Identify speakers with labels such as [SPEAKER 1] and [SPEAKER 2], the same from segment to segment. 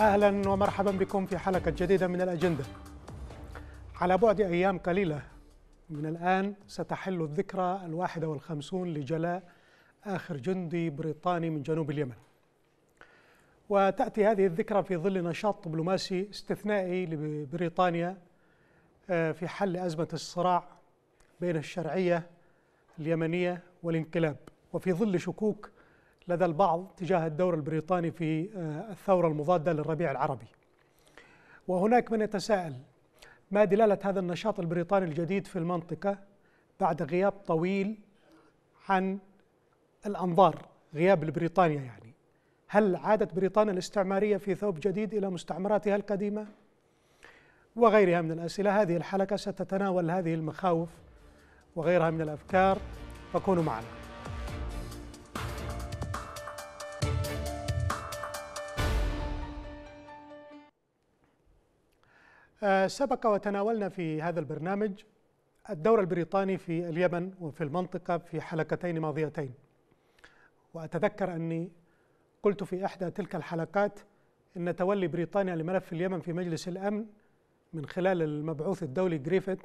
[SPEAKER 1] أهلا ومرحبا بكم في حلقة جديدة من الأجندة على بعد أيام قليلة من الآن ستحل الذكرى الواحدة والخمسون لجلاء آخر جندي بريطاني من جنوب اليمن وتأتي هذه الذكرى في ظل نشاط دبلوماسي استثنائي لبريطانيا آه، في حل أزمة الصراع بين الشرعية اليمنية والانقلاب وفي ظل شكوك لدى البعض تجاه الدور البريطاني في آه، الثورة المضادة للربيع العربي وهناك من يتساءل ما دلالة هذا النشاط البريطاني الجديد في المنطقة بعد غياب طويل عن الأنظار غياب لبريطانيا يعني هل عادت بريطانيا الاستعمارية في ثوب جديد إلى مستعمراتها القديمة؟ وغيرها من الأسئلة هذه الحلقة ستتناول هذه المخاوف وغيرها من الأفكار فكونوا معنا آه، سبق وتناولنا في هذا البرنامج الدور البريطاني في اليمن وفي المنطقة في حلقتين ماضيتين وأتذكر أني قلت في إحدى تلك الحلقات إن تولي بريطانيا لملف اليمن في مجلس الأمن من خلال المبعوث الدولي جريفيث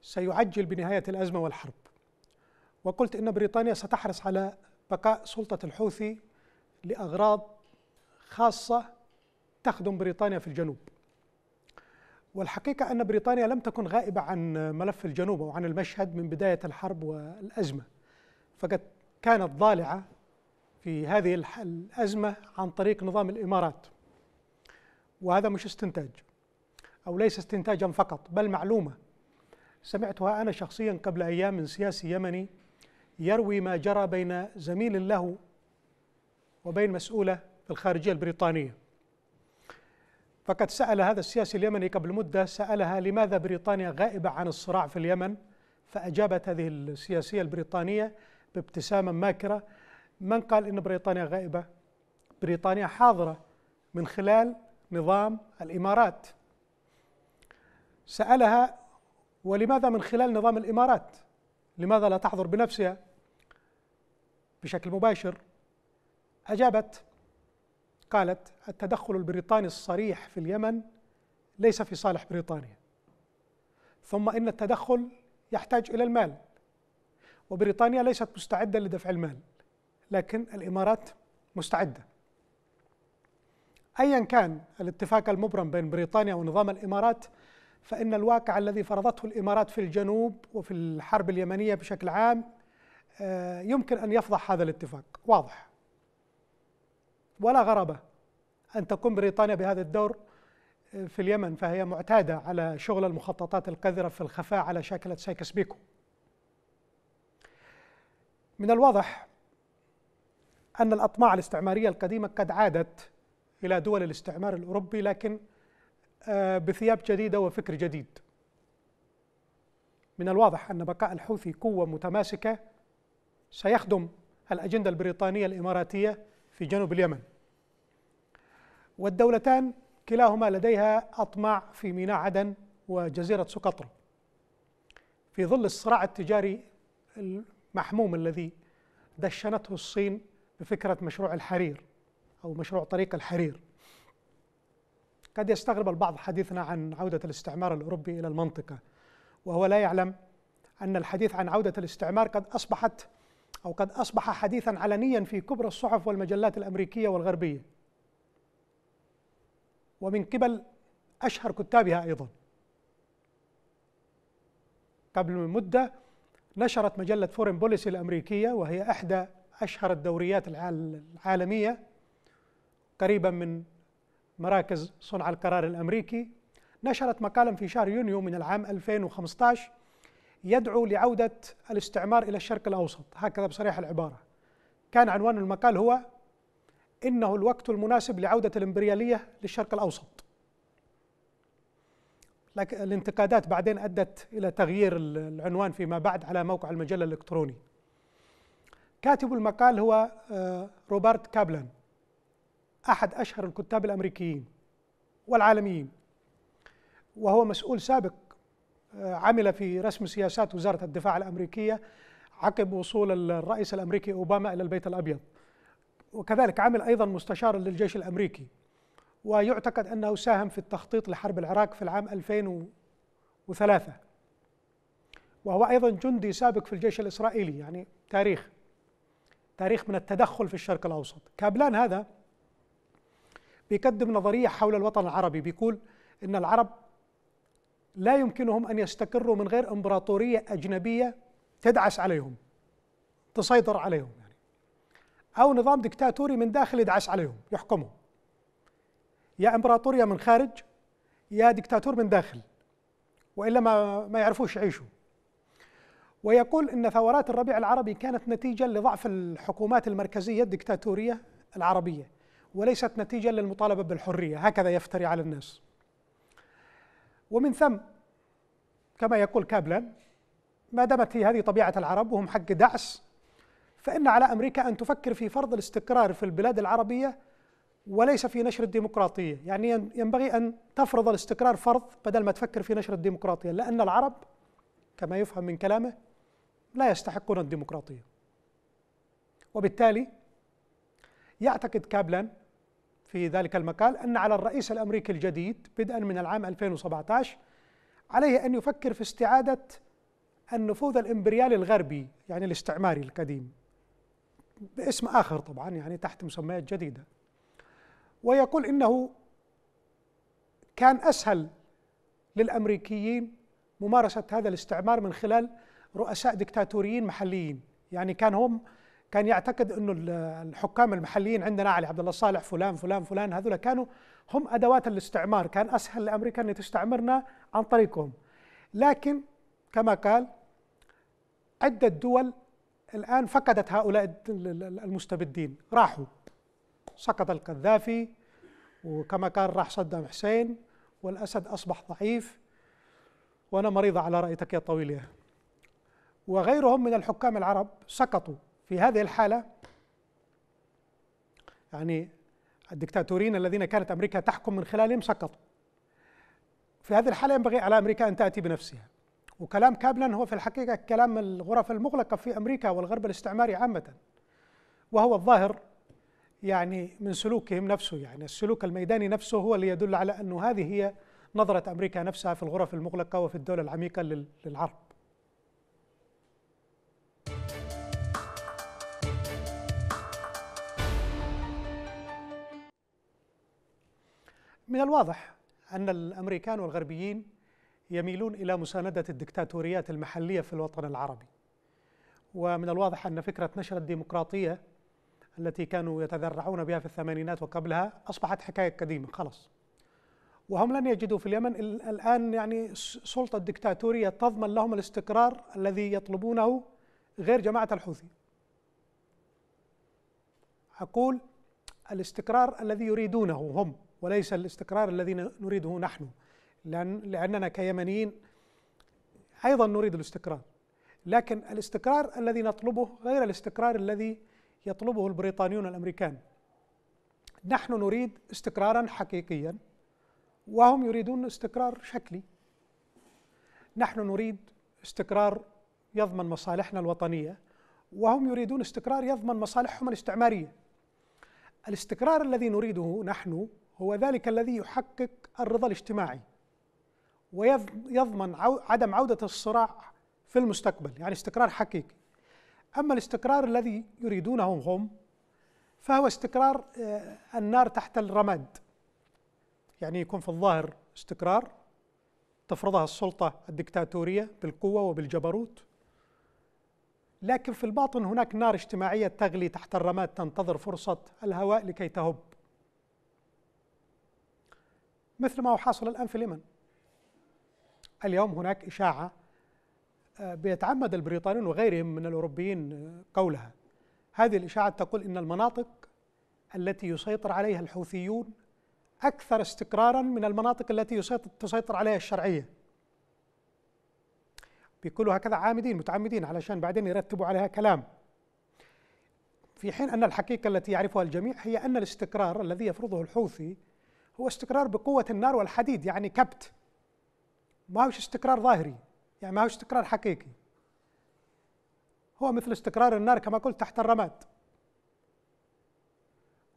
[SPEAKER 1] سيعجل بنهاية الأزمة والحرب وقلت إن بريطانيا ستحرص على بقاء سلطة الحوثي لأغراض خاصة تخدم بريطانيا في الجنوب والحقيقة أن بريطانيا لم تكن غائبة عن ملف الجنوب وعن المشهد من بداية الحرب والأزمة فقد كانت ضالعة في هذه الأزمة عن طريق نظام الإمارات وهذا مش استنتاج أو ليس استنتاجا فقط بل معلومة سمعتها أنا شخصيا قبل أيام من سياسي يمني يروي ما جرى بين زميل له وبين مسؤولة في الخارجية البريطانية فقد سأل هذا السياسي اليمني قبل مدة سألها لماذا بريطانيا غائبة عن الصراع في اليمن فأجابت هذه السياسية البريطانية بابتسامة ماكرة من قال إن بريطانيا غائبة؟ بريطانيا حاضرة من خلال نظام الإمارات سألها ولماذا من خلال نظام الإمارات؟ لماذا لا تحضر بنفسها بشكل مباشر؟ أجابت قالت التدخل البريطاني الصريح في اليمن ليس في صالح بريطانيا ثم ان التدخل يحتاج الى المال وبريطانيا ليست مستعده لدفع المال لكن الامارات مستعده ايا كان الاتفاق المبرم بين بريطانيا ونظام الامارات فان الواقع الذي فرضته الامارات في الجنوب وفي الحرب اليمنيه بشكل عام آه، يمكن ان يفضح هذا الاتفاق واضح ولا غرابة أن تقوم بريطانيا بهذا الدور آه، في اليمن فهي معتادة على شغل المخططات القذرة في الخفاء على شاكلة سايكس بيكو من الواضح أن الأطماع الاستعمارية القديمة قد عادت إلى دول الاستعمار الأوروبي لكن آه، بثياب جديدة وفكر جديد من الواضح أن بقاء الحوثي قوة متماسكة سيخدم الأجندة البريطانية الإماراتية في جنوب اليمن والدولتان كلاهما لديها أطماع في ميناء عدن وجزيرة سقطرى في ظل الصراع التجاري المحموم الذي دشنته الصين بفكرة مشروع الحرير أو مشروع طريق الحرير قد يستغرب البعض حديثنا عن عودة الاستعمار الأوروبي إلى المنطقة وهو لا يعلم أن الحديث عن عودة الاستعمار قد أصبحت أو قد أصبح حديثا علنيا في كبرى الصحف والمجلات الأمريكية والغربية ومن قبل أشهر كتابها أيضا قبل مدة نشرت مجلة فورين بوليسي الأمريكية وهي إحدى أشهر الدوريات العالمية قريبا من مراكز صنع القرار الأمريكي نشرت مقالا في شهر يونيو من العام 2015 يدعو لعودة الاستعمار إلى الشرق الأوسط هكذا بصريح العبارة كان عنوان المقال هو إنه الوقت المناسب لعودة الإمبريالية للشرق الأوسط لكن الانتقادات بعدين أدت إلى تغيير العنوان فيما بعد على موقع المجلة الإلكتروني كاتب المقال هو آه، روبرت كابلان أحد أشهر الكتاب الأمريكيين والعالميين وهو مسؤول سابق عمل في رسم سياسات وزارة الدفاع الأمريكية عقب وصول الرئيس الأمريكي أوباما إلى البيت الأبيض وكذلك عمل أيضا مستشارا للجيش الأمريكي ويعتقد أنه ساهم في التخطيط لحرب العراق في العام 2003 وهو أيضا جندي سابق في الجيش الإسرائيلي يعني تاريخ تاريخ من التدخل في الشرق الأوسط كابلان هذا بيقدم نظرية حول الوطن العربي بيقول إن العرب لا يمكنهم ان يستقروا من غير امبراطوريه اجنبيه تدعس عليهم تسيطر عليهم يعني او نظام دكتاتوري من داخل يدعس عليهم يحكمهم يا امبراطوريه من خارج يا دكتاتور من داخل والا ما ما يعرفوش يعيشوا ويقول ان ثورات الربيع العربي كانت نتيجه لضعف الحكومات المركزيه الدكتاتوريه العربيه وليست نتيجه للمطالبه بالحريه هكذا يفتري على الناس ومن ثم كما يقول كابلن ما دامت هي هذه طبيعة العرب وهم حق دعس فإن على أمريكا أن تفكر في فرض الاستقرار في البلاد العربية وليس في نشر الديمقراطية يعني ينبغي أن تفرض الاستقرار فرض بدل ما تفكر في نشر الديمقراطية لأن العرب كما يفهم من كلامه لا يستحقون الديمقراطية وبالتالي يعتقد كابلان في ذلك المقال أن على الرئيس الأمريكي الجديد بدءا من العام 2017 عليه أن يفكر في استعادة النفوذ الإمبريالي الغربي يعني الاستعماري القديم باسم آخر طبعا يعني تحت مسميات جديدة ويقول إنه كان أسهل للأمريكيين ممارسة هذا الاستعمار من خلال رؤساء دكتاتوريين محليين يعني كان هم كان يعتقد انه الحكام المحليين عندنا علي عبد الله صالح فلان فلان فلان هذول كانوا هم ادوات الاستعمار كان اسهل لامريكا ان تستعمرنا عن طريقهم لكن كما قال عده دول الان فقدت هؤلاء المستبدين راحوا سقط القذافي وكما قال راح صدام حسين والاسد اصبح ضعيف وانا مريضه على رايتك يا طويله وغيرهم من الحكام العرب سقطوا في هذه الحالة يعني الدكتاتورين الذين كانت أمريكا تحكم من خلالهم سقطوا في هذه الحالة ينبغي على أمريكا أن تأتي بنفسها وكلام كابلن هو في الحقيقة كلام الغرف المغلقة في أمريكا والغرب الاستعماري عامة وهو الظاهر يعني من سلوكهم نفسه يعني السلوك الميداني نفسه هو اللي يدل على أنه هذه هي نظرة أمريكا نفسها في الغرف المغلقة وفي الدولة العميقة للعرب من الواضح أن الأمريكان والغربيين يميلون إلى مساندة الدكتاتوريات المحلية في الوطن العربي ومن الواضح أن فكرة نشر الديمقراطية التي كانوا يتذرعون بها في الثمانينات وقبلها أصبحت حكاية قديمة خلاص وهم لن يجدوا في اليمن الآن يعني سلطة دكتاتورية تضمن لهم الاستقرار الذي يطلبونه غير جماعة الحوثي أقول الاستقرار الذي يريدونه هم وليس الاستقرار الذي نريده نحن لأن لأننا كيمنيين أيضا نريد الاستقرار لكن الاستقرار الذي نطلبه غير الاستقرار الذي يطلبه البريطانيون الأمريكان نحن نريد استقرارا حقيقيا وهم يريدون استقرار شكلي نحن نريد استقرار يضمن مصالحنا الوطنيه وهم يريدون استقرار يضمن مصالحهم الاستعماريه الاستقرار الذي نريده نحن هو ذلك الذي يحقق الرضا الاجتماعي ويضمن عدم عودة الصراع في المستقبل يعني استقرار حقيقي أما الاستقرار الذي يريدونه هم فهو استقرار آه، النار تحت الرماد يعني يكون في الظاهر استقرار تفرضها السلطة الدكتاتورية بالقوة وبالجبروت لكن في الباطن هناك نار اجتماعية تغلي تحت الرماد تنتظر فرصة الهواء لكي تهب مثل ما هو حاصل الآن في اليمن اليوم هناك إشاعة آه، بيتعمد البريطانيون وغيرهم من الأوروبيين آه، قولها هذه الإشاعة تقول إن المناطق التي يسيطر عليها الحوثيون أكثر استقرارا من المناطق التي يسيطر تسيطر عليها الشرعية بيقولوا هكذا عامدين متعمدين علشان بعدين يرتبوا عليها كلام في حين أن الحقيقة التي يعرفها الجميع هي أن الاستقرار الذي يفرضه الحوثي هو استقرار بقوة النار والحديد يعني كبت ما هوش استقرار ظاهري يعني ما هوش استقرار حقيقي هو مثل استقرار النار كما قلت تحت الرماد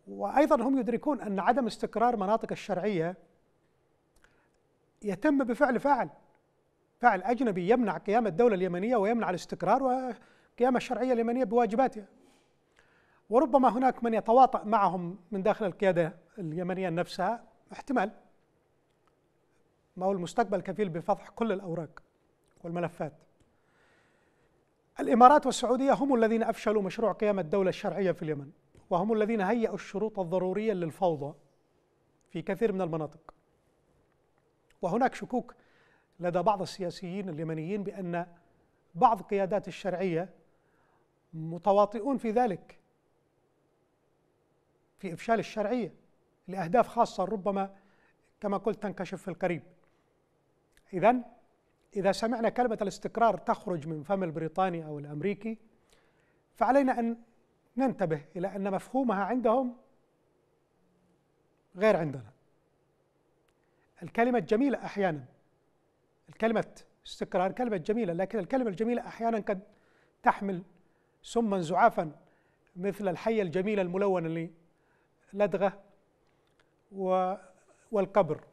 [SPEAKER 1] وأيضا هم يدركون أن عدم استقرار مناطق الشرعية يتم بفعل فاعل فاعل أجنبي يمنع قيام الدولة اليمنية ويمنع الاستقرار وقيام الشرعية اليمنية بواجباتها وربما هناك من يتواطأ معهم من داخل القيادة اليمنية نفسها احتمال ما هو المستقبل كفيل بفضح كل الأوراق والملفات الإمارات والسعودية هم الذين أفشلوا مشروع قيام الدولة الشرعية في اليمن وهم الذين هيئوا الشروط الضرورية للفوضى في كثير من المناطق وهناك شكوك لدى بعض السياسيين اليمنيين بأن بعض قيادات الشرعية متواطئون في ذلك في إفشال الشرعية لأهداف خاصة ربما كما قلت تنكشف في القريب إذا إذا سمعنا كلمة الاستقرار تخرج من فم البريطاني أو الأمريكي فعلينا أن ننتبه إلى أن مفهومها عندهم غير عندنا الكلمة الجميلة أحيانا الكلمة استقرار كلمة جميلة لكن الكلمة الجميلة أحيانا قد تحمل سما زعافا مثل الحية الجميلة الملونة لدغة والقبر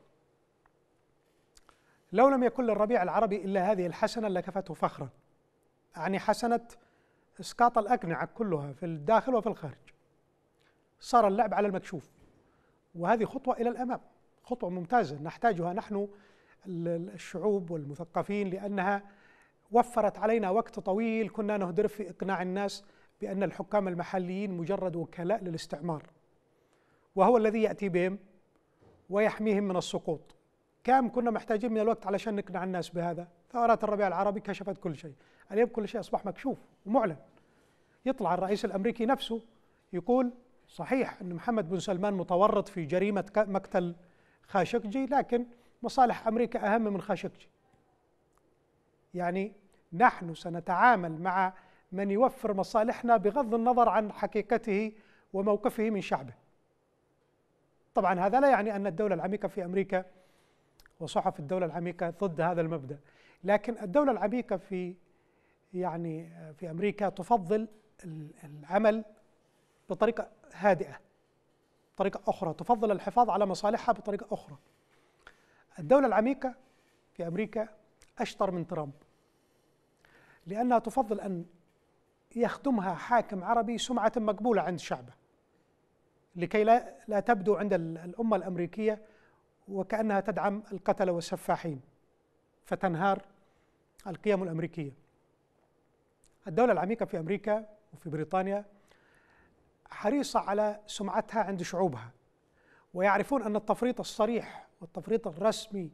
[SPEAKER 1] لو لم يكن للربيع العربي إلا هذه الحسنة لكفته فخرا يعني حسنة إسقاط الأقنعة كلها في الداخل وفي الخارج صار اللعب على المكشوف وهذه خطوة إلى الأمام خطوة ممتازة نحتاجها نحن الشعوب والمثقفين لأنها وفرت علينا وقت طويل كنا نهدر في إقناع الناس بأن الحكام المحليين مجرد وكلاء للاستعمار وهو الذي يأتي بهم ويحميهم من السقوط كم كنا محتاجين من الوقت علشان نقنع الناس بهذا ثورات الربيع العربي كشفت كل شيء اليوم كل شيء أصبح مكشوف ومعلن يطلع الرئيس الأمريكي نفسه يقول صحيح أن محمد بن سلمان متورط في جريمة مقتل خاشقجي لكن مصالح أمريكا أهم من خاشقجي يعني نحن سنتعامل مع من يوفر مصالحنا بغض النظر عن حقيقته وموقفه من شعبه طبعا هذا لا يعني أن الدولة العميقة في أمريكا وصحف الدولة العميقة ضد هذا المبدأ لكن الدولة العميقة في يعني في أمريكا تفضل العمل بطريقة هادئة بطريقة أخرى تفضل الحفاظ على مصالحها بطريقة أخرى الدولة العميقة في أمريكا أشطر من ترامب لأنها تفضل أن يخدمها حاكم عربي سمعة مقبولة عند شعبه لكي لا, لا تبدو عند الأمة الأمريكية وكأنها تدعم القتلة والسفاحين فتنهار القيم الأمريكية الدولة العميقة في أمريكا وفي بريطانيا حريصة على سمعتها عند شعوبها ويعرفون أن التفريط الصريح والتفريط الرسمي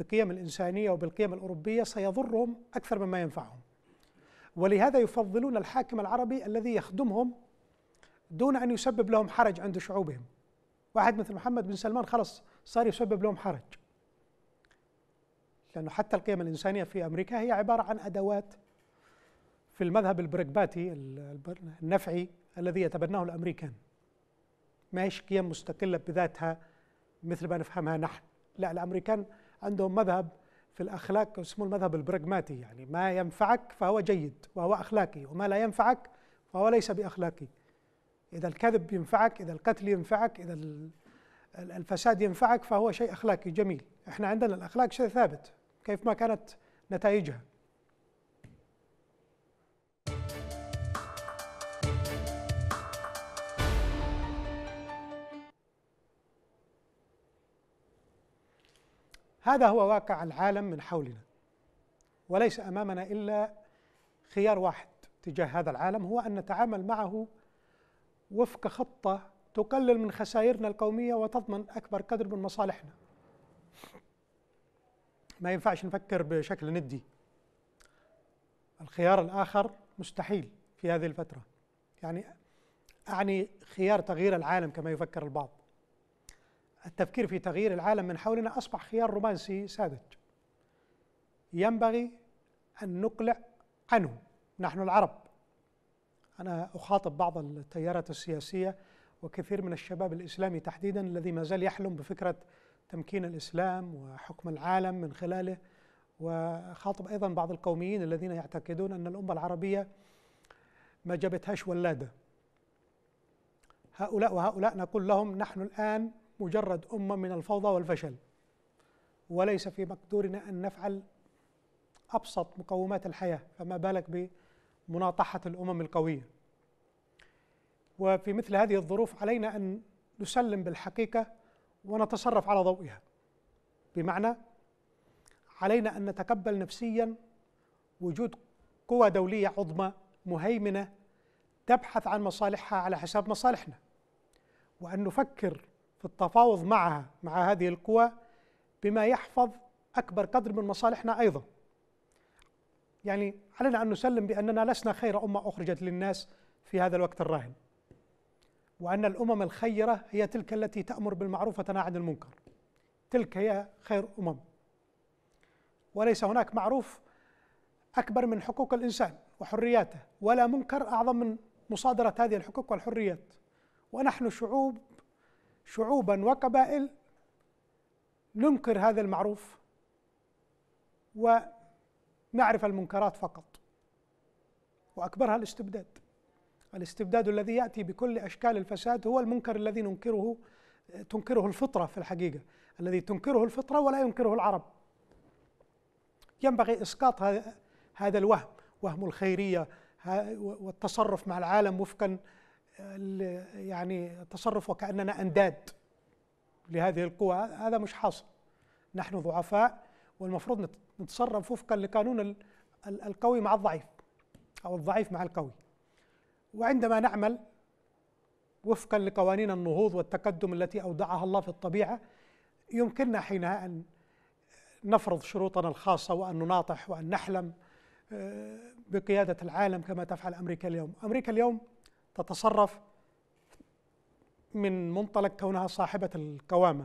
[SPEAKER 1] بقيم الإنسانية وبالقيم الأوروبية سيضرهم أكثر مما ينفعهم ولهذا يفضلون الحاكم العربي الذي يخدمهم دون أن يسبب لهم حرج عند شعوبهم واحد مثل محمد بن سلمان خلص صار يسبب لهم حرج لأنه حتى القيم الإنسانية في أمريكا هي عبارة عن أدوات في المذهب البريكباتي النفعي الذي يتبناه الأمريكان ما هيش قيم مستقلة بذاتها مثل ما نفهمها نحن لا الأمريكان عندهم مذهب في الأخلاق اسمه المذهب البراغماتي يعني ما ينفعك فهو جيد وهو أخلاقي وما لا ينفعك فهو ليس بأخلاقي إذا الكذب ينفعك إذا القتل ينفعك إذا الفساد ينفعك فهو شيء أخلاقي جميل إحنا عندنا الأخلاق شيء ثابت كيف ما كانت نتائجها هذا هو واقع العالم من حولنا وليس امامنا الا خيار واحد تجاه هذا العالم هو ان نتعامل معه وفق خطة تقلل من خسائرنا القومية وتضمن أكبر قدر من مصالحنا ما ينفعش نفكر بشكل ندي الخيار الآخر مستحيل في هذه الفترة يعني أعني خيار تغيير العالم كما يفكر البعض التفكير في تغيير العالم من حولنا أصبح خيار رومانسي ساذج ينبغي أن نقلع عنه نحن العرب أنا أخاطب بعض التيارات السياسية وكثير من الشباب الإسلامي تحديدا الذي ما زال يحلم بفكرة تمكين الإسلام وحكم العالم من خلاله وخاطب أيضا بعض القوميين الذين يعتقدون أن الأمة العربية ما جابتهاش ولادة هؤلاء وهؤلاء نقول لهم نحن الآن مجرد أمة من الفوضى والفشل وليس في مقدورنا أن نفعل أبسط مقومات الحياة فما بالك مناطحة الأمم القوية وفي مثل هذه الظروف علينا أن نسلم بالحقيقة ونتصرف على ضوئها بمعنى علينا أن نتقبل نفسيا وجود قوى دولية عظمى مهيمنة تبحث عن مصالحها على حساب مصالحنا وأن نفكر في التفاوض معها مع هذه القوى بما يحفظ أكبر قدر من مصالحنا أيضاً يعني علينا أن نسلم بأننا لسنا خير أمة أخرجت للناس في هذا الوقت الراهن وأن الأمم الخيرة هي تلك التي تأمر بالمعروف وتنهى عن المنكر تلك هي خير أمم وليس هناك معروف أكبر من حقوق الإنسان وحرياته ولا منكر أعظم من مصادرة هذه الحقوق والحريات ونحن شعوب شعوبا وقبائل ننكر هذا المعروف و نعرف المنكرات فقط واكبرها الاستبداد الاستبداد الذي ياتي بكل اشكال الفساد هو المنكر الذي ننكره تنكره الفطره في الحقيقه الذي تنكره الفطره ولا ينكره العرب ينبغي اسقاط هذا الوهم وهم الخيريه والتصرف مع العالم وفقا يعني التصرف وكاننا انداد لهذه القوى هذا مش حاصل نحن ضعفاء والمفروض نتصرف وفقا لقانون القوي مع الضعيف أو الضعيف مع القوي وعندما نعمل وفقا لقوانين النهوض والتقدم التي أودعها الله في الطبيعة يمكننا حينها أن نفرض شروطنا الخاصة وأن نناطح وأن نحلم آه، بقيادة العالم كما تفعل أمريكا اليوم أمريكا اليوم تتصرف من منطلق كونها صاحبة القوامة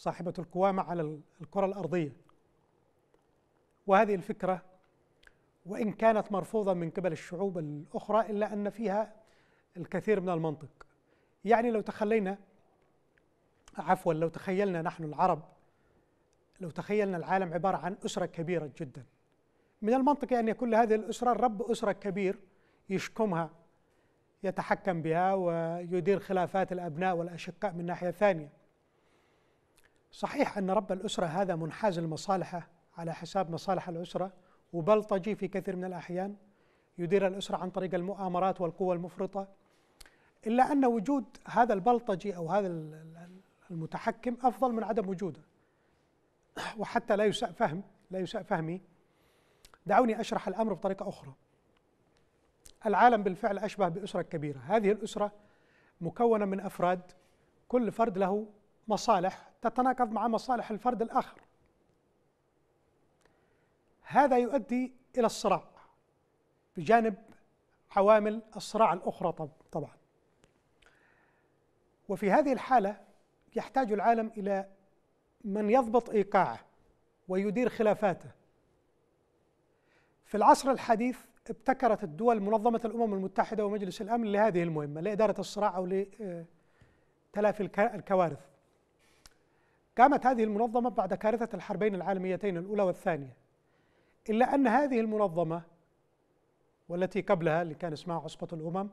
[SPEAKER 1] صاحبة القوامة على الكرة الأرضية وهذه الفكرة وإن كانت مرفوضة من قبل الشعوب الأخرى إلا أن فيها الكثير من المنطق يعني لو تخلينا عفوا لو تخيلنا نحن العرب لو تخيلنا العالم عبارة عن أسرة كبيرة جدا من المنطق أن يكون لهذه الأسرة رب أسرة كبير يشكمها يتحكم بها ويدير خلافات الأبناء والأشقاء من ناحية ثانية صحيح أن رب الأسرة هذا منحاز المصالحة على حساب مصالح الأسرة وبلطجي في كثير من الأحيان يدير الأسرة عن طريق المؤامرات والقوة المفرطة إلا أن وجود هذا البلطجي أو هذا المتحكم أفضل من عدم وجوده وحتى لا يساء فهم لا يساء فهمي دعوني أشرح الأمر بطريقة أخرى العالم بالفعل أشبه بأسرة كبيرة هذه الأسرة مكونة من أفراد كل فرد له مصالح تتناقض مع مصالح الفرد الآخر هذا يؤدي إلى الصراع بجانب عوامل الصراع الأخرى طبعا وفي هذه الحالة يحتاج العالم إلى من يضبط إيقاعه ويدير خلافاته في العصر الحديث ابتكرت الدول منظمة الأمم المتحدة ومجلس الأمن لهذه المهمة لإدارة الصراع أو لتلافي آه، الكوارث قامت هذه المنظمة بعد كارثة الحربين العالميتين الأولى والثانية إلا أن هذه المنظمة والتي قبلها اللي كان اسمها عصبة الأمم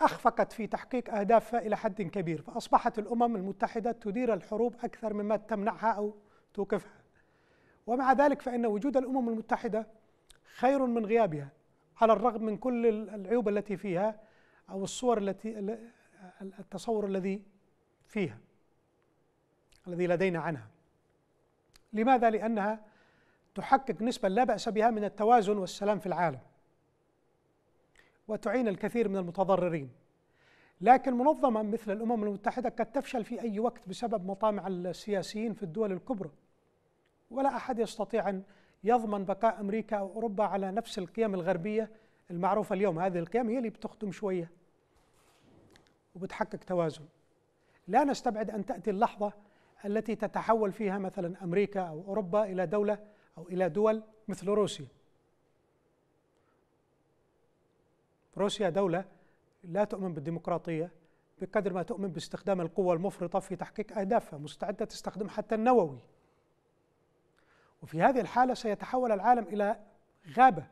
[SPEAKER 1] أخفقت في تحقيق أهدافها إلى حد كبير فأصبحت الأمم المتحدة تدير الحروب أكثر مما تمنعها أو توقفها ومع ذلك فإن وجود الأمم المتحدة خير من غيابها على الرغم من كل العيوب التي فيها أو الصور التي التصور الذي فيها الذي لدينا عنها لماذا؟ لأنها تحقق نسبة لا بأس بها من التوازن والسلام في العالم وتعين الكثير من المتضررين لكن منظمة مثل الأمم المتحدة قد تفشل في أي وقت بسبب مطامع السياسيين في الدول الكبرى ولا أحد يستطيع أن يضمن بقاء أمريكا أو أوروبا على نفس القيم الغربية المعروفة اليوم هذه القيم هي اللي بتخدم شوية وبتحقق توازن لا نستبعد أن تأتي اللحظة التي تتحول فيها مثلا امريكا او اوروبا الى دوله او الى دول مثل روسيا. روسيا دوله لا تؤمن بالديمقراطيه بقدر ما تؤمن باستخدام القوه المفرطه في تحقيق اهدافها، مستعده تستخدم حتى النووي. وفي هذه الحاله سيتحول العالم الى غابه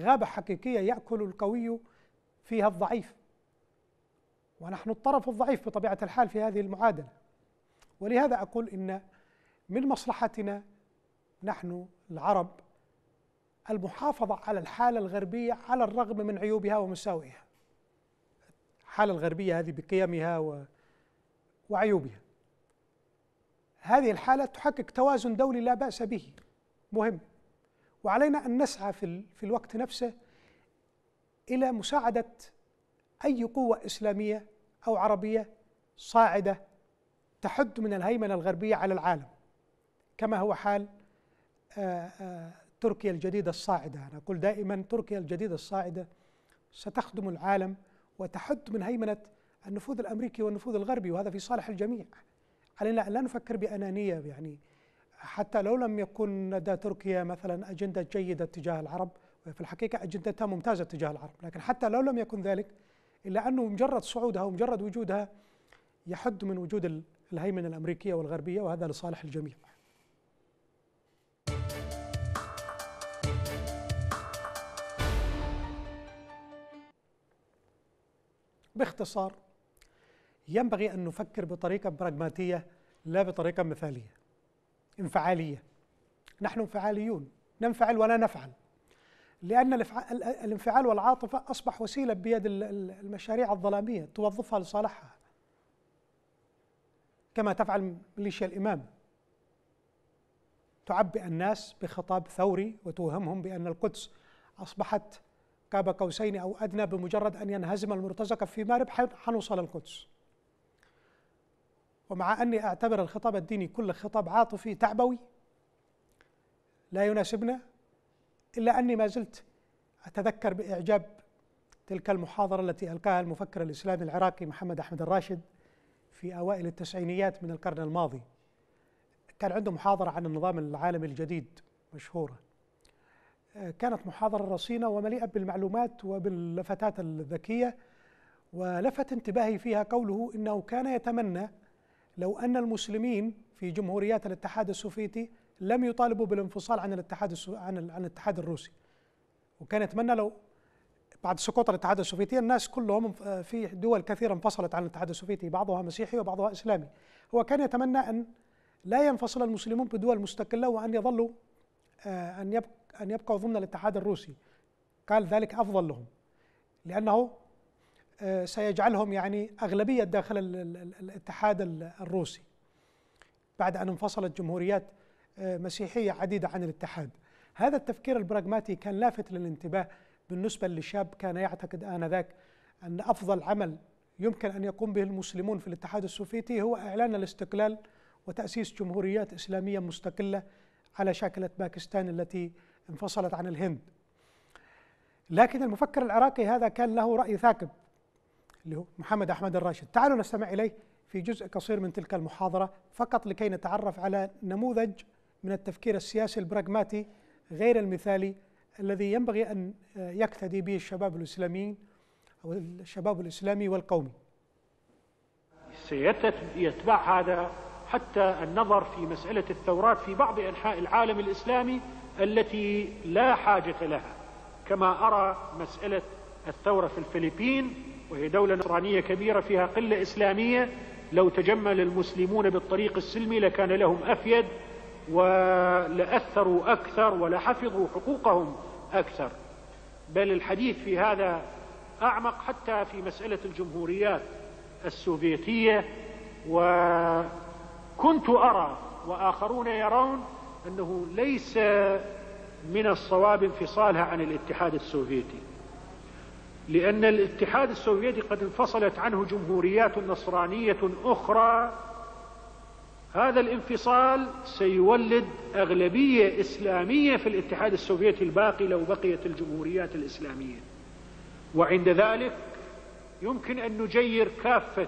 [SPEAKER 1] غابه حقيقيه ياكل القوي فيها الضعيف. ونحن الطرف الضعيف بطبيعه الحال في هذه المعادله. ولهذا أقول إن من مصلحتنا نحن العرب المحافظة على الحالة الغربية على الرغم من عيوبها ومساوئها الحالة الغربية هذه بقيمها و... وعيوبها هذه الحالة تحقق توازن دولي لا بأس به مهم وعلينا أن نسعى في, ال... في الوقت نفسه إلى مساعدة أي قوة إسلامية أو عربية صاعدة تحد من الهيمنة الغربية على العالم كما هو حال آه، آه، تركيا الجديدة الصاعدة أنا أقول دائما تركيا الجديدة الصاعدة ستخدم العالم وتحد من هيمنة النفوذ الأمريكي والنفوذ الغربي وهذا في صالح الجميع علينا أن لا نفكر بأنانية يعني حتى لو لم يكن لدى تركيا مثلا أجندة جيدة تجاه العرب في الحقيقة أجندتها ممتازة تجاه العرب لكن حتى لو لم يكن ذلك إلا أنه مجرد صعودها ومجرد وجودها يحد من وجود الهيمنة الأمريكية والغربية وهذا لصالح الجميع باختصار ينبغي أن نفكر بطريقة براغماتية لا بطريقة مثالية انفعالية نحن انفعاليون ننفعل ولا نفعل لأن الانفعال والعاطفة أصبح وسيلة بيد المشاريع الظلامية توظفها لصالحها كما تفعل ميليشيا الإمام تعبئ الناس بخطاب ثوري وتوهمهم بأن القدس أصبحت قاب قوسين أو أدنى بمجرد أن ينهزم المرتزقة في مارب حنوصل القدس ومع أني أعتبر الخطاب الديني كل خطاب عاطفي تعبوي لا يناسبنا إلا أني ما زلت أتذكر بإعجاب تلك المحاضرة التي ألقاها المفكر الإسلامي العراقي محمد أحمد الراشد في أوائل التسعينيات من القرن الماضي كان عنده محاضرة عن النظام العالمي الجديد مشهورة كانت محاضرة رصينة ومليئة بالمعلومات وباللفتات الذكية ولفت انتباهي فيها قوله إنه كان يتمنى لو أن المسلمين في جمهوريات الاتحاد السوفيتي لم يطالبوا بالانفصال عن الاتحاد عن الاتحاد الروسي وكان يتمنى لو بعد سقوط الاتحاد السوفيتي الناس كلهم آه، في دول كثيرة انفصلت عن الاتحاد السوفيتي بعضها مسيحي وبعضها إسلامي هو كان يتمنى أن لا ينفصل المسلمون بدول مستقلة وأن يظلوا آه، أن أن يبقوا ضمن الاتحاد الروسي قال ذلك أفضل لهم لأنه آه، سيجعلهم يعني أغلبية داخل الاتحاد الروسي بعد أن انفصلت جمهوريات مسيحية عديدة عن الاتحاد هذا التفكير البراغماتي كان لافت للانتباه بالنسبة لشاب كان يعتقد آنذاك أن أفضل عمل يمكن أن يقوم به المسلمون في الاتحاد السوفيتي هو إعلان الاستقلال وتأسيس جمهوريات إسلامية مستقلة على شاكلة باكستان التي انفصلت عن الهند لكن المفكر العراقي هذا كان له رأي ثاقب اللي هو محمد أحمد الراشد تعالوا نستمع إليه في جزء قصير من تلك المحاضرة فقط لكي نتعرف على نموذج من التفكير السياسي البراغماتي غير المثالي الذي ينبغي أن يقتدي به الشباب الإسلامي أو الشباب الإسلامي والقومي
[SPEAKER 2] سيتبع هذا حتى النظر في مسألة الثورات في بعض أنحاء العالم الإسلامي التي لا حاجة لها كما أرى مسألة الثورة في الفلبين وهي دولة نصرانية كبيرة فيها قلة إسلامية لو تجمل المسلمون بالطريق السلمي لكان لهم أفيد ولأثروا أكثر ولحفظوا حقوقهم أكثر بل الحديث في هذا أعمق حتى في مسألة الجمهوريات السوفيتية وكنت أرى وآخرون يرون أنه ليس من الصواب انفصالها عن الاتحاد السوفيتي لأن الاتحاد السوفيتي قد انفصلت عنه جمهوريات نصرانية أخرى هذا الانفصال سيولد أغلبية إسلامية في الاتحاد السوفيتي الباقي لو بقيت الجمهوريات الإسلامية وعند ذلك يمكن أن نجير كافة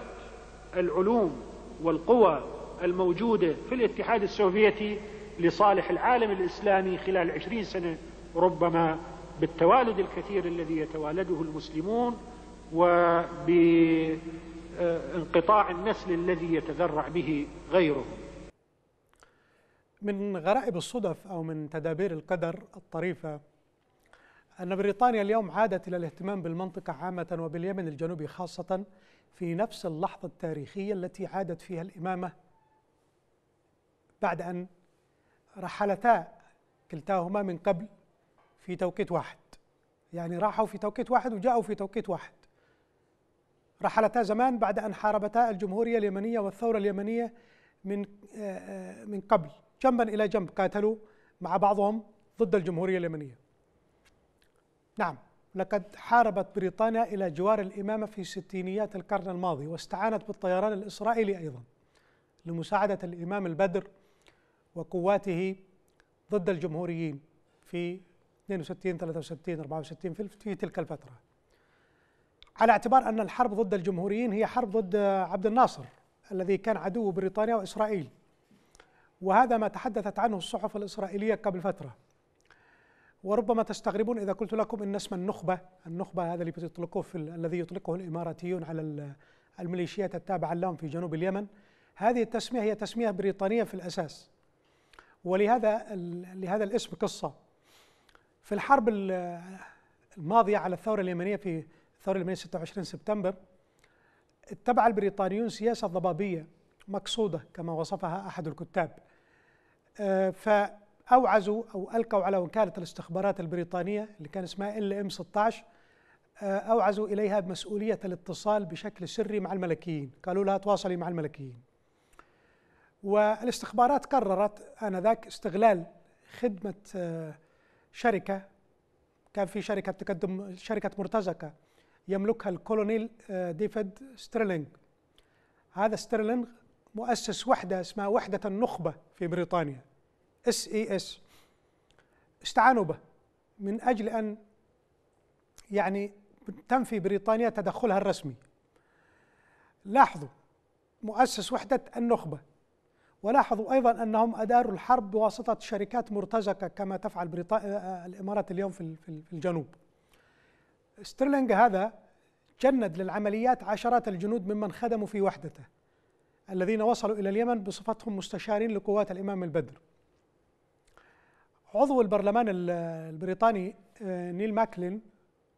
[SPEAKER 2] العلوم والقوى الموجودة في الاتحاد السوفيتي لصالح العالم الإسلامي خلال عشرين سنة ربما بالتوالد الكثير الذي يتوالده المسلمون وب آه، انقطاع النسل الذي يتذرع به غيره
[SPEAKER 1] من غرائب الصدف أو من تدابير القدر الطريفة أن بريطانيا اليوم عادت إلى الاهتمام بالمنطقة عامة وباليمن الجنوبي خاصة في نفس اللحظة التاريخية التي عادت فيها الإمامة بعد أن رحلتا كلتاهما من قبل في توقيت واحد يعني راحوا في توقيت واحد وجاءوا في توقيت واحد رحلتا زمان بعد أن حاربتا الجمهورية اليمنية والثورة اليمنية من آه، من قبل جنبا إلى جنب قاتلوا مع بعضهم ضد الجمهورية اليمنية نعم لقد حاربت بريطانيا إلى جوار الإمامة في ستينيات القرن الماضي واستعانت بالطيران الإسرائيلي أيضا لمساعدة الإمام البدر وقواته ضد الجمهوريين في 62 63 64 في تلك الفتره على اعتبار أن الحرب ضد الجمهوريين هي حرب ضد عبد الناصر الذي كان عدو بريطانيا وإسرائيل وهذا ما تحدثت عنه الصحف الإسرائيلية قبل فترة وربما تستغربون إذا قلت لكم إن اسم النخبة النخبة هذا اللي بتطلقوه في الذي يطلقه الإماراتيون على الميليشيات التابعة لهم في جنوب اليمن هذه التسمية هي تسمية بريطانية في الأساس ولهذا لهذا الاسم قصة في الحرب الماضية على الثورة اليمنية في الثورة اليمنية 26 سبتمبر اتبع البريطانيون سياسة ضبابية مقصودة كما وصفها أحد الكتاب آه، فأوعزوا أو ألقوا على وكالة الاستخبارات البريطانية اللي كان اسمها ال ام 16 آه، أوعزوا إليها بمسؤوليه الاتصال بشكل سري مع الملكيين قالوا لها تواصلي مع الملكيين والاستخبارات قررت آنذاك استغلال خدمة آه، شركة كان في شركة بتقدم شركة مرتزقة يملكها الكولونيل آه، ديفيد سترلينج هذا سترلينج مؤسس وحدة اسمها وحدة النخبة في بريطانيا اس اي اس استعانوا به من أجل أن يعني تنفي بريطانيا تدخلها الرسمي لاحظوا مؤسس وحدة النخبة ولاحظوا أيضا أنهم أداروا الحرب بواسطة شركات مرتزقة كما تفعل بريطانيا آه، آه، الإمارات اليوم في الجنوب سترلينغ هذا جند للعمليات عشرات الجنود ممن خدموا في وحدته الذين وصلوا إلى اليمن بصفتهم مستشارين لقوات الإمام البدر عضو البرلمان البريطاني آه، نيل ماكلين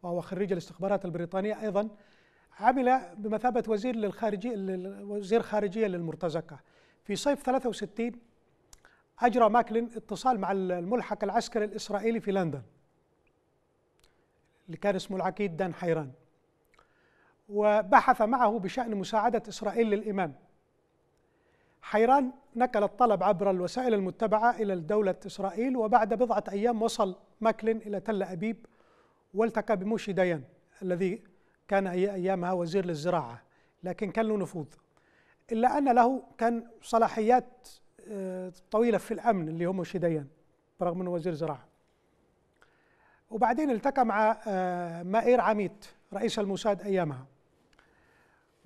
[SPEAKER 1] وهو خريج الاستخبارات البريطانية أيضا عمل بمثابة وزير للخارجية وزير خارجية للمرتزقة في صيف 63 أجرى ماكلين اتصال مع الملحق العسكري الإسرائيلي في لندن اللي كان اسمه العقيد دان حيران وبحث معه بشأن مساعدة إسرائيل للإمام حيران نقل الطلب عبر الوسائل المتبعة إلى الدولة إسرائيل وبعد بضعة أيام وصل ماكلين إلى تل أبيب والتقى بموشي ديان الذي كان أيامها وزير للزراعة لكن كان له نفوذ إلا أن له كان صلاحيات آه، طويلة في الأمن اللي هو موشي ديان برغم أنه وزير زراعة وبعدين التقى مع آه، مائير عميت رئيس الموساد أيامها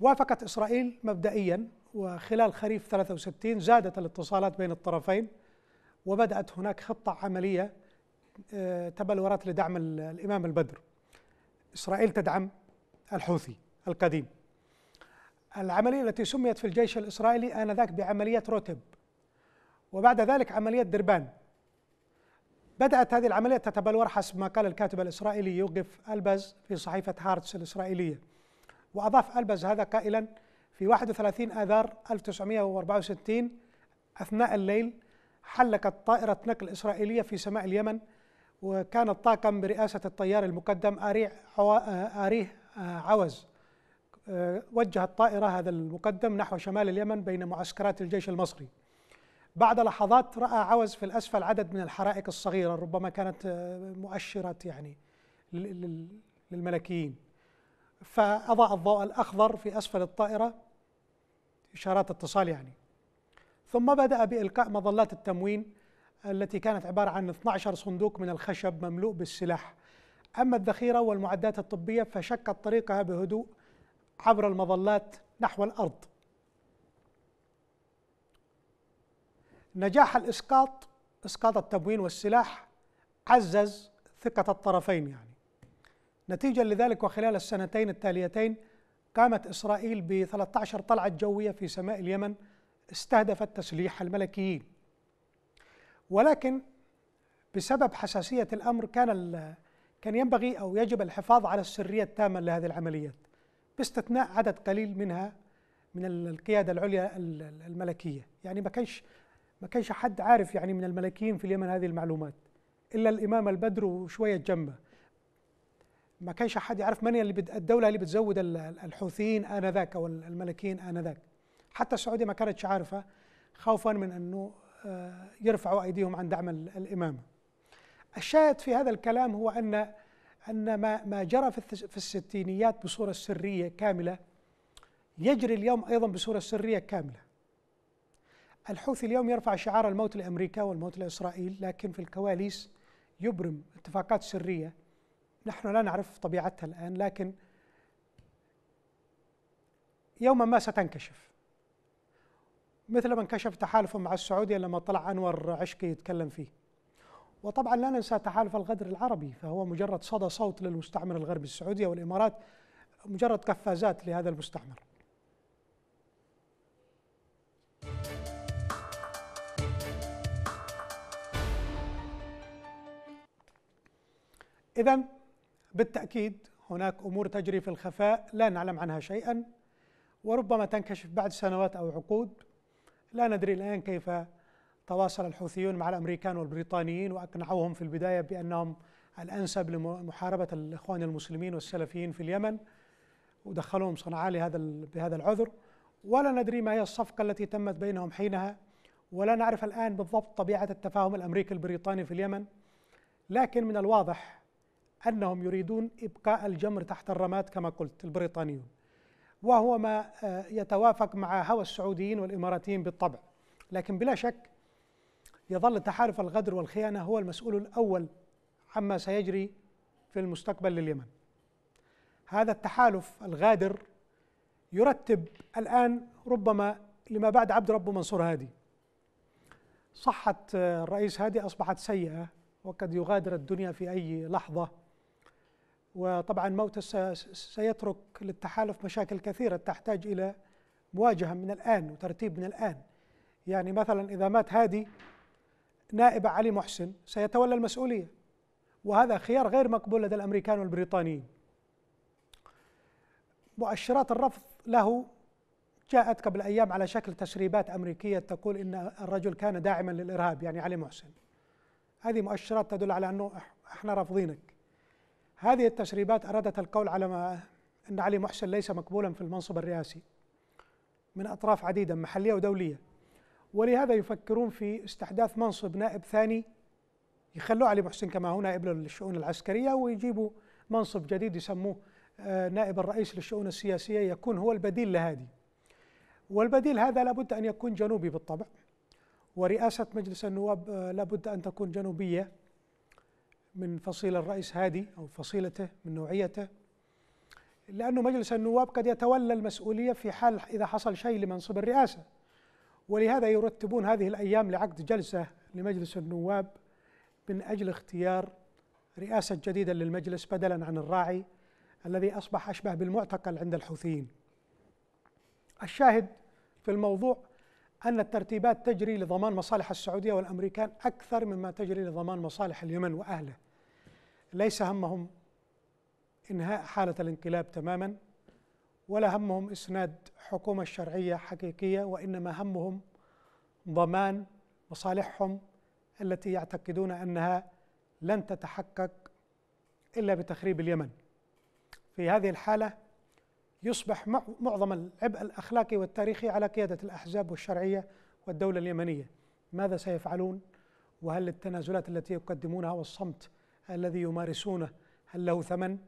[SPEAKER 1] وافقت إسرائيل مبدئيا وخلال خريف 63 زادت الاتصالات بين الطرفين وبدأت هناك خطة عملية آه، تبلورت لدعم الإمام البدر إسرائيل تدعم الحوثي القديم العملية التي سميت في الجيش الإسرائيلي آنذاك بعملية روتب وبعد ذلك عملية دربان بدأت هذه العملية تتبلور حسب ما قال الكاتب الإسرائيلي يوقف ألبز في صحيفة هارتس الإسرائيلية وأضاف ألبز هذا قائلا في 31 آذار 1964 أثناء الليل حلقت طائرة نقل إسرائيلية في سماء اليمن وكان الطاقم برئاسة الطيار المقدم أريه آه، آه، عوز آه، وجه الطائرة هذا المقدم نحو شمال اليمن بين معسكرات الجيش المصري بعد لحظات رأى عوز في الأسفل عدد من الحرائق الصغيرة ربما كانت آه، مؤشرة يعني للملكيين فأضاء الضوء الأخضر في أسفل الطائرة إشارات اتصال يعني ثم بدأ بإلقاء مظلات التموين التي كانت عبارة عن 12 صندوق من الخشب مملوء بالسلاح أما الذخيرة والمعدات الطبية فشقت طريقها بهدوء عبر المظلات نحو الأرض نجاح الإسقاط إسقاط التموين والسلاح عزز ثقة الطرفين يعني نتيجة لذلك وخلال السنتين التاليتين قامت إسرائيل ب 13 طلعة جوية في سماء اليمن استهدفت تسليح الملكيين ولكن بسبب حساسية الأمر كان كان ينبغي أو يجب الحفاظ على السرية التامة لهذه العمليات باستثناء عدد قليل منها من القيادة العليا الملكية يعني ما كانش ما كانش حد عارف يعني من الملكيين في اليمن هذه المعلومات الا الامام البدر وشويه جنبه ما كانش حد يعرف من اللي الدوله اللي بتزود الحوثيين انذاك او الملكيين انذاك حتى السعوديه ما كانتش عارفه خوفا من انه آه، يرفعوا ايديهم عن دعم الامامه الشاهد في هذا الكلام هو ان ان ما ما جرى في الستينيات بصوره سريه كامله يجري اليوم ايضا بصوره سريه كامله الحوثي اليوم يرفع شعار الموت لأمريكا والموت لإسرائيل لكن في الكواليس يبرم اتفاقات سرية نحن لا نعرف طبيعتها الآن لكن يوما ما ستنكشف مثل ما انكشف تحالفه مع السعودية لما طلع أنور عشقي يتكلم فيه وطبعا لا ننسى تحالف الغدر العربي فهو مجرد صدى صوت للمستعمر الغربي السعودية والإمارات مجرد قفازات لهذا المستعمر إذا بالتأكيد هناك أمور تجري في الخفاء لا نعلم عنها شيئا وربما تنكشف بعد سنوات أو عقود لا ندري الآن كيف تواصل الحوثيون مع الأمريكان والبريطانيين وأقنعوهم في البداية بأنهم الأنسب لمحاربة الإخوان المسلمين والسلفيين في اليمن ودخلوهم صنعاء لهذا بهذا العذر ولا ندري ما هي الصفقة التي تمت بينهم حينها ولا نعرف الآن بالضبط طبيعة التفاهم الأمريكي البريطاني في اليمن لكن من الواضح أنهم يريدون إبقاء الجمر تحت الرماد كما قلت البريطانيون وهو ما آه، يتوافق مع هوى السعوديين والإماراتيين بالطبع لكن بلا شك يظل تحالف الغدر والخيانة هو المسؤول الأول عما سيجري في المستقبل لليمن هذا التحالف الغادر يرتب الآن ربما لما بعد عبد رب منصور هادي صحة آه، الرئيس هادي أصبحت سيئة وقد يغادر الدنيا في أي لحظة وطبعا موته سيترك للتحالف مشاكل كثيرة تحتاج إلى مواجهة من الآن وترتيب من الآن يعني مثلا إذا مات هادي نائب علي محسن سيتولى المسؤولية وهذا خيار غير مقبول لدى الأمريكان والبريطانيين مؤشرات الرفض له جاءت قبل أيام على شكل تسريبات أمريكية تقول إن الرجل كان داعما للإرهاب يعني علي محسن هذه مؤشرات تدل على أنه إحنا رافضينك هذه التسريبات أرادت القول على ما أن علي محسن ليس مقبولا في المنصب الرئاسي من أطراف عديدة محلية ودولية ولهذا يفكرون في استحداث منصب نائب ثاني يخلوه علي محسن كما هو نائب للشؤون العسكرية ويجيبوا منصب جديد يسموه آه، نائب الرئيس للشؤون السياسية يكون هو البديل لهذه والبديل هذا لابد أن يكون جنوبي بالطبع ورئاسة مجلس النواب آه، لابد أن تكون جنوبية من فصيل الرئيس هادي أو فصيلته من نوعيته لأنه مجلس النواب قد يتولى المسؤولية في حال إذا حصل شيء لمنصب الرئاسة ولهذا يرتبون هذه الأيام لعقد جلسة لمجلس النواب من أجل اختيار رئاسة جديدة للمجلس بدلا عن الراعي الذي أصبح أشبه بالمعتقل عند الحوثيين الشاهد في الموضوع أن الترتيبات تجري لضمان مصالح السعودية والأمريكان أكثر مما تجري لضمان مصالح اليمن وأهله ليس همهم انهاء حاله الانقلاب تماما ولا همهم اسناد حكومه شرعيه حقيقيه وانما همهم ضمان مصالحهم التي يعتقدون انها لن تتحقق الا بتخريب اليمن. في هذه الحاله يصبح معظم العبء الاخلاقي والتاريخي على قياده الاحزاب والشرعيه والدوله اليمنيه. ماذا سيفعلون؟ وهل التنازلات التي يقدمونها والصمت الذي يمارسونه هل له ثمن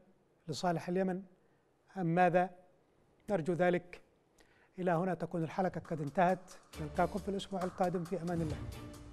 [SPEAKER 1] لصالح اليمن أم ماذا نرجو ذلك إلى هنا تكون الحلقة قد انتهت نلقاكم في الأسبوع القادم في أمان الله